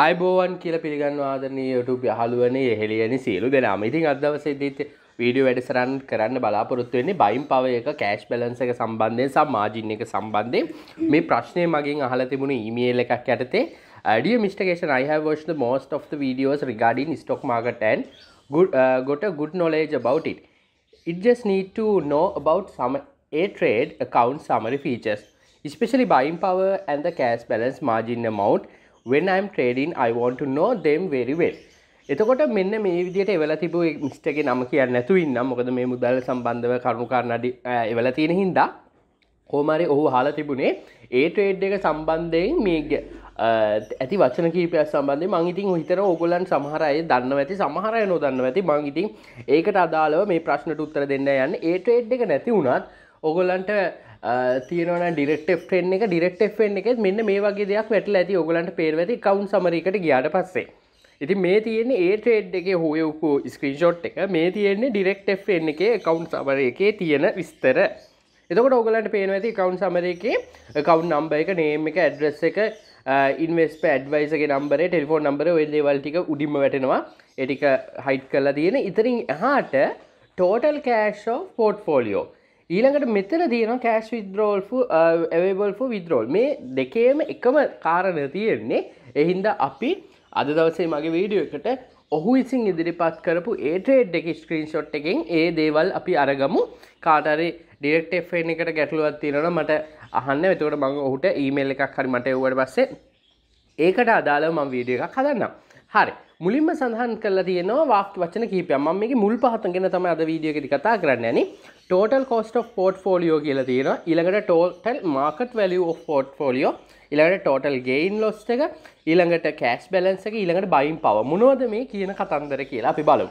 අයිබෝවන් කියල පිළිගන්න ආදරනී YouTube යහළුවනේ එහෙලියනි සියලු දෙනාම ඉතින් අදවසේදීත් වීඩියෝ වැඩසරන් කරන්න බලාපොරොත්තු වෙන්නේ බයින් පව එක කෑෂ් බැලන්ස් එක සම්බන්ධයෙන් සහ මාජින් එක සම්බන්ධයෙන් මේ ප්‍රශ්නේ මගෙන් අහලා තිබුණු ඊමේල් එකක් යටතේ uh, Dear Mr. Keshan, I have watched the most of the videos regarding stock market and good, uh, got a good knowledge about it. It just need to know about some a trade account summary features, especially buying power and the cash balance margin amount. when I'm trading I want to know them very well එතකොට මෙන්න මේ විදියට එවල තිබූ මිස්ටගේ නම කියන්න නැතු ඉන්න මොකද මේ මුදල් සම්බන්ධව කරුණුකාරණඩි එවල තියෙන හින්දා හෝමරි ඔහු හලා තිබුණේ ඒ ට්‍රේඩ් එක සම්බන්ධයෙන් මේ ඇති වචන කීපයක් සම්බන්ධ මං ඉතින් හිතර ඔගොලන් සමහරය දන්න ඇති සමහරය නොදන්න ඇති මං ඉතින් ඒකට අදාළව මේ ප්‍රශ්නට උත්තර දෙන්න යන්න ඒට්‍රේඩ් එක නැති වුණත් ඔගොලන්ට තියෙනවන ඩිරෙක්ට ෙන් එක ඩිරෙක්ට ෙන් එකෙත් මෙන්න මේ වගේ දෙයක් වැටල ඇති ඔගලන්ට පේරවැති කවුන් සමරිකට ගියාට පස්සේ ඉති මේ තියෙන්නේ ඒ ට්‍රේඩ් එක හෝයෝකු ස්ක්‍රීෂෝට් එක මේ තියෙන්නේ ඩිරෙක්ට ෙන් එක කවුන් සමර එකේ තියෙන විස්තර එතකොට ඔගලන්ට පේන ඇති කවුන් සමර එකේ කවුන් නම්බ එක නේම් එක ඇඩ්‍රස් එක ඉන්වස් පඩ්වයිසගේ නම්බරේ ටෙලිෆෝන් නම්බර වෙල්ලේවල්ටික උඩිම වැටෙනවා එටික හයිට් කරලා තියෙන ඉතිරින් එහාට ටෝටල් කෑෂෝ පෝට් ෆෝලියෝ ඊළඟට මෙතන තියෙන කෑස් විද්‍රෝල්ෆු ඇවබල්ෆු විද්‍රෝල් මේ දෙකේම එකම කාරණ තියෙන්නේ එහින්ද අපි අද දවසේ මගේ වීඩියෝ එකට ඔහු ඉසින් ඉදිරිපත් කරපු ඒටේඩ් එක ස්ක්‍රීන්ෂොට් එකෙන් ඒ දේවල් අපි අරගමු කාටරි ඩිරෙක්ට එෆෙන් එකට ගැටලුවත් තියෙනවා මට අහන්න එතකොට මම ඔහුට ඊමේල් එකක් හරි මට එව්වට පස්සේ ඒකට අදාළව මම වීඩියෝ එකක් හදන්නම් හරි මුලින්ම සඳහන් කරලා තියෙනවා වාක්‍ය වචන කීපයක්. මම මේකේ මුල් පහතම ගැන තමයි අද වීඩියෝ එකේදී කතා කරන්න යන්නේ. Total cost of portfolio කියලා තියෙනවා. ඊළඟට total market value of portfolio. ඊළඟට total gain loss එක, ඊළඟට cash balance එක, ඊළඟට buying power. මොනවද මේ කියන කතන්දර කියලා අපි බලමු.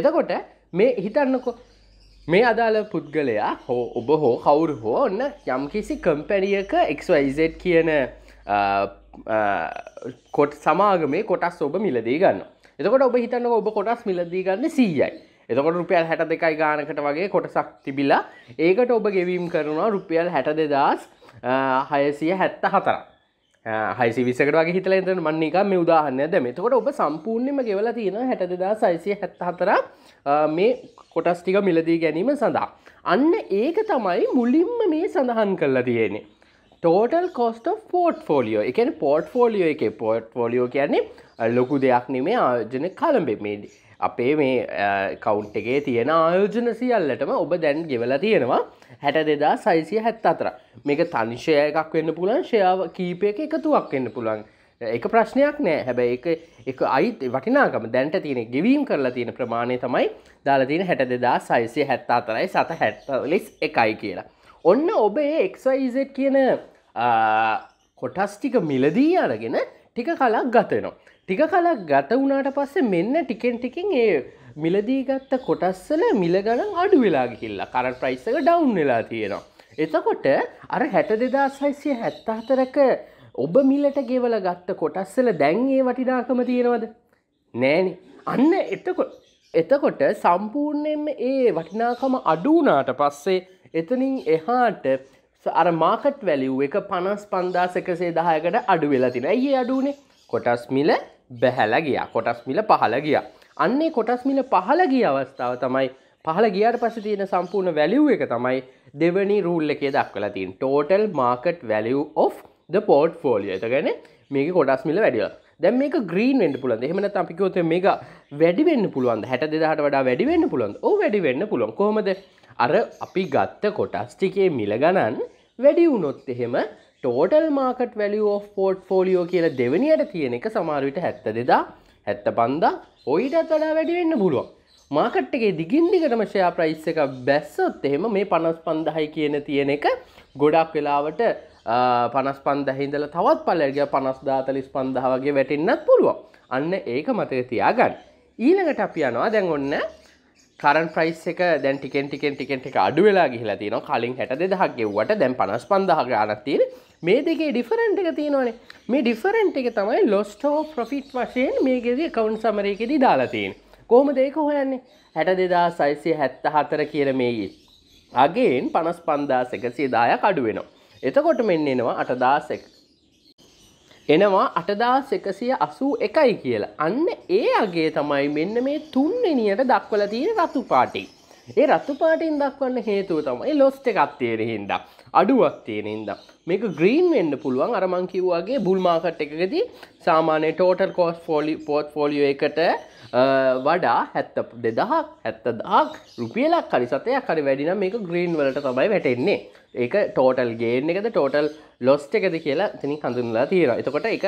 එතකොට මේ හිතන්නකෝ මේ අදාළ පුද්ගලයා හෝ ඔබ හෝ කවුරු හෝ ඔන්න යම්කිසි කම්පැනියක XYZ කියන කොට සමාගමේ කොටස් ඔබ මිලදී ගන්න එතකොට ඔබ හිතන්න ඔබ කොටස් මිලදී ගන්න සීයයි එතකොට රුපියල් හැට දෙකයි ගානකට වගේ කොටසක් තිබිලා ඒකට ඔබ ගෙවීම් කරනවා රුපියල් හැට දෙදස් හයසිය හැත්ත හතර හයිසි විසකට වගේ හිතල එතන මන්නේක මේ උදාහන්න දැම එතකොට ඔබ සම්පූර්ණයම ගෙවලා තියෙන හැට දෙදා සයිසිය හැත්ත හතර මේ කොටස් ටික මිලදී ගැනීම සඳහා අන්න ඒක තමයි මුලින්ම මේ සඳහන් කරලා තියෙන්නේ ටෝටල් කොස්ට පෝට්ෆෝලියෝ එකන පෝට්ෆෝලියෝ එක පෝට්ෆෝලියෝ කියන්නේ ලොකු දෙයක් නෙමේ ආයෝජන කළඹෙමේඩ අපේ මේ කවුන්් එකේ තියෙන ආයෝජන සියල්ලටම ඔබ දැන් ගෙවලා තියෙනවා හැට දෙදා සයිසිය හැත් අතර මේක තනිශය එකක් වෙන්න පුළන් ශයාව කීපය එක එකතුවක් වෙන්න පුළන් එක ප්‍රශ්නයක් නෑ හැබැ එක එක අයිත් වටිනාකම දැන්ට තියෙන ගෙවීම් කරලා තියෙන ප්‍රමාණය තමයි දාලා තියෙන හැට දෙදා සයිසිය හැත්තා අතරයි සත හැත්ත ලෙස් එකයි කියලා ඔන්න ඔබේ එක්යිZ කියන කොටස්ටික මිලදී අරගෙන ටික කලක් ගතනවා. ටික කලක් ගත වුණට පස්සේ මෙන්න ටිකෙන් ටිකින් ඒ මිලදී ගත්ත කොටස්සල මිලගණන් අඩු වෙලාගිහිල්ලා කරට ප්‍රයිස්සක ඩවුන් වෙලා තියෙනවා. එතකොට අර හැට දෙදා සයිසිය හැත්තාහතරක ඔබ මිලට ගෙවල ගත්ත කොටස්සල දැන්ඒ වටිනාකම තියෙනවද නෑන අන්න එතකොට එතකොට සම්පූර්ණයෙන්ම ඒ වටිනාකම අඩුනාට පස්සේ එතනින් එහාට අර මාකට් වැලිව් එක පනස් පන්දාස එකසේ දහයකට අඩු වෙලා තින ඒ අඩුනේ කොටස් මිල බැහැල ගියා කොටස් මිල පහල ගියා අන්නේ කොටස් මිල පහල ගිය අවස්ථාව තමයි පහල ගියාට පස්සේ තියෙන සම්පූර්ණ වැලිව් එක තමයි දෙවනි රූල් එකේ දක්වලා තියෙන total market value of the portfolio එත කියන්නේ මේකේ කොටස් මිල වැඩිලා දැන් මේක ග්‍රීන් වෙන්න පුළුවන්. එහෙම නැත්නම් අපි කිව්වොත් මේක වැඩි වෙන්න පුළුවන්ද? 62000ට වඩා වැඩි වෙන්න පුළුවන්ද? ඔව් වැඩි වෙන්න පුළුවන්. කොහොමද? අර අපි ගත්ත කොටස්ටිකේ මිලගණන් වැඩි වුණොත් එහෙම ටෝටල් මාකට වැලිය ෝ පෝට් ෆෝලියෝ කියල දෙවනියට තියෙන එක සමාරවිට හැත්ත දෙදා හැත්ත පන්දා ඔයිටත් වඩා වැඩිවෙන්න පුළුවන් මාකට් එකේ දිගින්දිකටම ෂයා ප්‍රයිස් එක බැස්සොත් එහෙම මේ පනස් පන්දහයි කියන තියෙන එක ගොඩක් වෙලාවට පනස් පන්දහින්දල තවත් පලග පනස් දාතලිස් පන්දහ වගේ වැටෙන්න්නත් පුළුවන් අන්න ඒක මතය තියාගන්න ඊළඟට අපි යනවා දැන් ඔන්න කරන් ප්‍රයිස් එක දැන් ටිකෙන් ටිකෙන් ටිකෙන් ටික අඩු වෙලා ගිහිලා තියෙනවා කලින් 62000ක් ගෙව්වට දැන් 55000 ගානක් තියෙන මේ දෙකේ ඩිෆරන්ට් එක තියෙනවානේ මේ ඩිෆරන්ට් එක තමයි ලොස්ට් හෝ ප්‍රොෆිට් වශයෙන් මේකේදී account summary එකේදී දාලා තියෙන්නේ කොහොමද ඒක හොයන්නේ 62674 කියන මේ අගෙන් 55110ක් අඩු වෙනවා එතකොට මෙන්න එනවා 8000 එනවා අටදාස් එකසිය අසූ එකයි කියලා. අන්න ඒ අගේ තමයි මෙන්න මේ තුන්වෙනියට දක්වල තියෙන රතු පාටි. ඒ රත්තු පාටින් දක්වන්න හේතුව තමයි ලොස්ට එකක් තියෙන හින්ද අඩුවක් තියෙන හින්ද මේක ග්‍රීන් වෙන්න පුළුවන් අරමං කිව්වාගේ බුල් මාකට් එකකදී සාමාන්‍ය ටෝටල් කෝස් ෆෝලි පෝත් ෆෝලියෝ එකට වඩා හැත්ත දෙදහක් හැත්ත දක් රුපියලක් හරි සතයක් හරි වැඩිනම් මේක ග්‍රීන් වලට තමයි වැටෙන්නේ ඒක ටෝටල් ගේන් එකද ටෝටල් ලොස්ට එකද කියලා තිනි හඳුන්ලා තියෙන එතකොට එක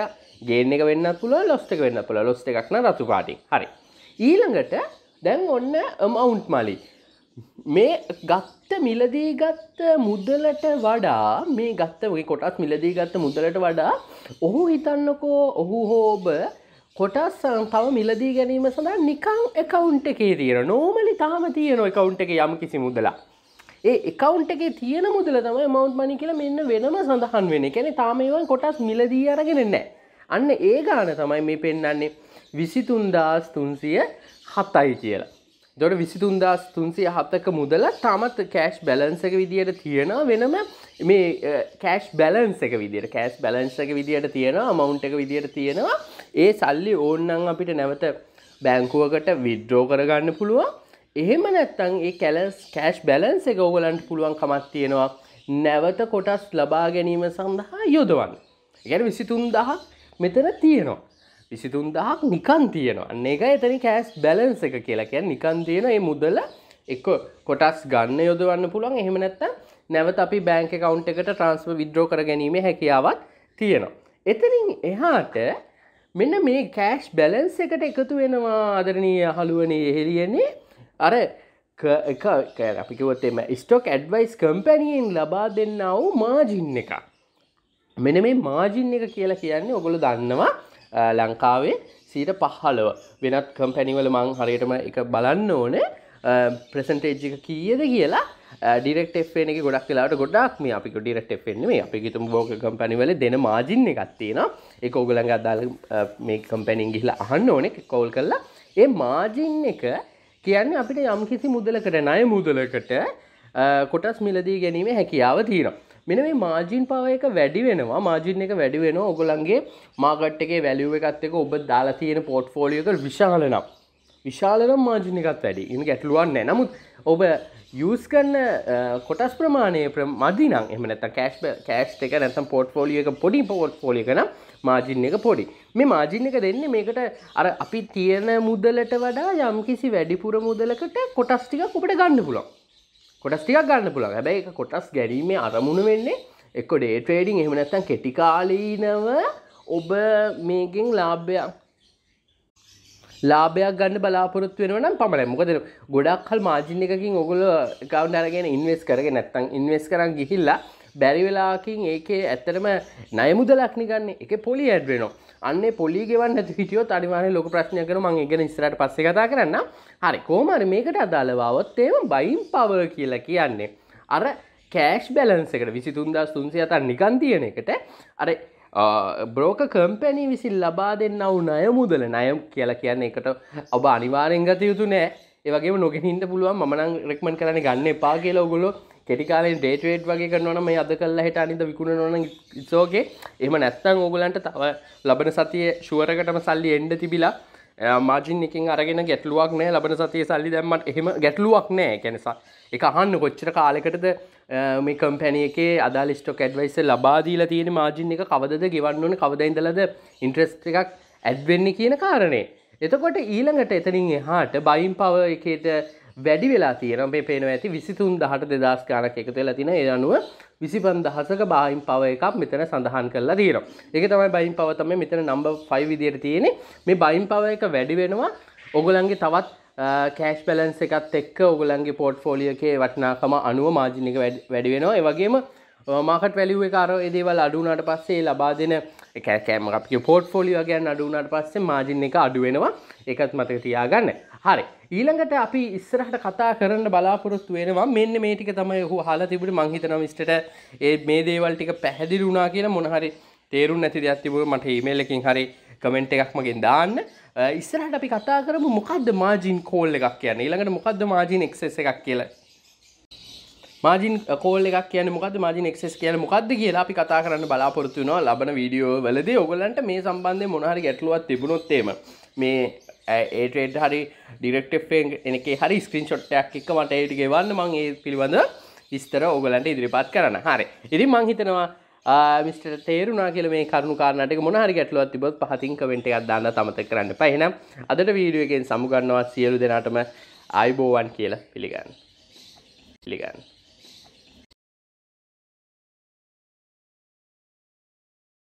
ගේන එක වෙන්න පුළ ලොස්ට එක වෙන්න පුළ ලොස්ට එකක්න රතු පාටි හරි ඊළඟට දැන් ඔන්න මවුන්් මලි මේ ගත්ත මිලදී ගත්ත මුදලට වඩා මේ ගත්ත වගේ කොටත් මිලදී ගත්ත මුදලට වඩා ඔහු හිතන්නකෝ ඔහු හෝබ කොටස් තව මිලදී ගැනීම සඳහා නිකං එකවුන්ට එකේ තියෙන නෝමලි තාම තියෙන එකවුන්ට එක යම් කිසි මුදලා ඒ එකවුන්ට එකේ තියෙන මුදල තමයි මවන්් මනි කියලා මෙන්න වෙනම සඳහන් වෙන කැනෙ තාමේවන් කොටස් මිලදී අරගෙනනෑ අන්න ඒ ගාන තමයි මේ පෙන්නන්නේ විසිතුන්දස් තුන්සිය හතයි කියලා දොට විසිතුන්දස් තුන්සේ හත්තක මුදල තමත් කෑෂ් බැලන්ස එක විදියට තියෙන වෙනම මේ කෑෂ් බැලන්ස එක විදිට කෑස් බැලන්ස එක විදියට තියෙන මවුන්් එක විදියට තියෙනවා ඒ සල්ලි ඕන්නන් අපිට නැවත බැංකුවකට විද්‍රෝ කරගන්න පුළුවන් එහෙම නැත්තං ඒ කැලස් කෑෂ් බැලන්ස එක ඕගලන්ට පුළුවන් කමත් තියෙනවා නැවත කොටස් ලබා ගැනීම සඳහා යොදවන්න ගැන විසිතුන් දහක් මෙතන තියෙනවා විසිතුන් දහක් නිකන් තියෙනවා එක එතනි කෑස් බැලන්ස එක කියලා කිය නිකන් තියෙන ඒ මුදල එක්ක කොටස් ගන්න යොදවන්න පුළුවන් එහෙම නැත්ත නැවත අපි බෑංක කවුන්් එකට ට්‍රන්ස්ම විද්‍රෝ කර ගැනීම හැකියාවක් තියෙනවා. එතනින් එහාට මෙන්න මේ කෑෂ් බැලන්ස එකට එකතු වෙනවා අදරණී හළුවන එහෙරියන්නේ අර අපිකවතෙම ස්ටොක් ඇඩ්වයිස් කම්පැනියෙන් ලබා දෙන්නව මාජින් එක මෙන මේ මාජින් එක කියලා කියන්නේ ඔගොල දන්නවා ලංකාවේ සීට පහලව වෙනත් කම්පැනිවල මං හරියටම එක බලන්න ඕනේ ප්‍රසන්ටේජ්ජික කීයද කියලා ඩිරෙක් එෙන ගොඩක් කියලාට ගොඩක් මේ අපි ඩිරෙක්් එන්නේ අපි තුම් බෝක කම්පැනිවල දෙන මාජින්න එකත්තින එක ඔගුලඟ අදාල මේ කම්පැනින් ගිහිලා අහන්න ඕනෙක් කවල් කරලා ඒ මාජින් එක කියන්න අපිට යම්කිසි මුදලකට නය මුදලකට කොටස් මිලදී ගැනීම හැකියාව තීරම් මෙන මේ මාජීන් පව එක වැඩි වෙනවා මාජින් එක වැඩි වෙන ඔගොලන්ගේ මාගට් එකේ වැලිුව එකත් එක ඔබ දාලා තියෙන පොට් ෆෝලියක විශාලනම් විශාලනම් මාජින එකත් වැඩි ඉන්න ගැටලුවන් නෑ නමුත් ඔබ යස් කරන්න කොටස් ප්‍රමාණය මදිනම් එම නැත කෑශ් කෑස්් එක නැතම් පොට් ෝලියක පොඩි පොට් ෝලිකන මාජින් එක පොඩි මේ මාජින් එක දෙන්න මේකට අර අපි තියෙන මුදලට වඩා යම්කිසි වැඩිපුර මුදලකට කොටස් ටික ඔබට ගන්න පුළොන් කොටස් ටිකක් ගන්න පුළුවන් හැබැයි එක කොටස් ගැනීමේ අරමුණ වෙන්නේ එක්ක ඩේ ට්‍රේඩිං එහෙම නැත්නම් කෙටි කාලීනව ඔබ මේකෙන් ලාභයක් ලාභයක් ගන්න බලාපොරොත්තු වෙනවනම් පමණයි. මොකද ගොඩක් කල් මාජින් එකකින් ඔයගොල්ලෝ account අරගෙන invest කරගෙන නැත්නම් invest කරන් ගිහිල්ලා බැරි වෙලාවකින් ඒකේ ඇත්තටම ණය මුදලක් නිකන්නේ. ඒකේ පොලි ඇඩ් වෙනවා. අන්නේ පොලි ගෙවන්න නැති හිටියොත් අනිවාර්යෙන් ලොකු ප්‍රශ්නයක් වෙනවා. මම ඒක ගැන ඉස්සරහට පස්සේ කතා කරන්නම්. හරි කෝමර මේකට අදාළවාවත් ඒම බයිම් පව කියලා කියන්නේ. අර කෑෂ් බැලන්ස එකට විසිතුන්දස් තුන්සේ අතර නිකන් තියෙන එකට අර බ්‍රෝක කම්පැනි විසිල් ලබා දෙන්නව නය මුදල නයම් කියලා කියන්න එකට ඔබ අනිවාරෙන් ගත යුතු නෑ ඒවගේ නොගෙනහිට පුළුවන් මනං රෙක්මන් කරන ගන්න පා කියලා ඔගොල කෙටිකාලෙන් ඩේටවේට් වගේ කරනවන මේ අද කල්ලා හිට අනිද විකුණනොන ඉස්සෝගේ එම නැත්තං ඕගලන්ට තව ලබන සතිය ශුවරකටම සල්ලි එන්ඩ තිබිලා මාජින් එකින් අරගෙන ගැටලුවක් නෑ ලබන සතිය සල්ලි දැම්මට එහෙම ගැටලුවක් නෑ කැනෙසා එක අහන්න කොච්චර කාලෙකටද මේ කම්පැනිය එකේ අදාල ස්ටොක් ඇඩ්වයිස ලබාදීලා තියෙන මාජින් එක කවදද ගෙවන්නවන කවදයිඳලද ඉන්ට්‍රස් එකක් ඇඩ්වෙන්නේ කියන කාරණේ එතකොට ඊළඟට එතනින් එහාට බයිම් පව එකට වැඩි වෙලා තියෙන මේ පේනවා ඇති විසිතුන් දහට දෙදස් ගානක එකතු වෙලා තින ඒ අනුව විසිපන් දහසක බායිම් පව එකක් මෙතන සඳහන් කරලා තියෙනවා. ඒක තමයි බයිම් පව තමයි මෙතන නම්බර් 5 විදියට තියෙන්නේ. මේ බයිම් පව එක වැඩි වෙනවා ඔගලන්ගේ තවත් කෑශ් පැලන්ස එකත් එක්ක ඔගුලන්ගේ පෝට් ෆෝලියකේ වටනාකම අනුව මාජිනික වැඩි වෙනවා ඒවගේම මාකට වැලිුව කාර එදේවල් අඩුනාට පස්සේ ලබා දෙන එකෑම අප පෝට් ෆෝලිය ගැන් අඩුනාට පස්සේ මාජින එක අඩුවෙනවා එකත් මතක තියාගන්න හරි ඊළඟට අපි ඉස්සරහට කතා කරන්න බලාපොරොත්තු වෙනවා මෙන්න මේ ටික තමයි ඔහු අහලා තිබුණේ මං හිතනවා මිස්ටර්ට ඒ මේ දේවල් ටික පැහැදිලි වුණා කියලා මොන හරි තේරුම් නැති දෙයක් තිබුණා මට ඊමේල් එකකින් හරි කමෙන්ට් එකක් මගෙන් දාන්න ඉස්සරහට අපි කතා කරමු මොකද්ද මාජින් කෝල් එකක් කියන්නේ ඊළඟට මොකද්ද මාජින් එක්සස් එකක් කියලා මාජින් කෝල් එකක් කියන මොකද මාජින් එක්සෙස් කියන මොකක්ද කියලා අපි කතා කරන්න බලාපොරොත්තු වෙනවා ලබන වීඩියෝ වලදී ඔයගොල්ලන්ට මේ සම්බන්ධයෙන් මොන හරි ගැටලුවක් තිබුණොත් එම මේ ඒටේඩ් හරි ඩිරෙක්ටෙන් එක හරි ස්ක්‍රීන්ෂොට්ටයක් එක මට ඒට ගෙවන්න මං ඒ පිළිබඳ විස්තර ඕගලන්ට ඉදිරිපත් කරන හරි ඉරි මං හිතනවා මිට තේරුනා කියල මේ කරුණු කාරණට මොනහරි ගැටලුවත් තිබොත් පහතින් කමෙන්ට එකක් දාන්න තමත කරන්න පහෙනම් අදට වීඩුවගෙන් සමුගන්නවා සියලු දෙනාටම අයිබෝවන් කියලා පිළිගන්න පිළිගන්න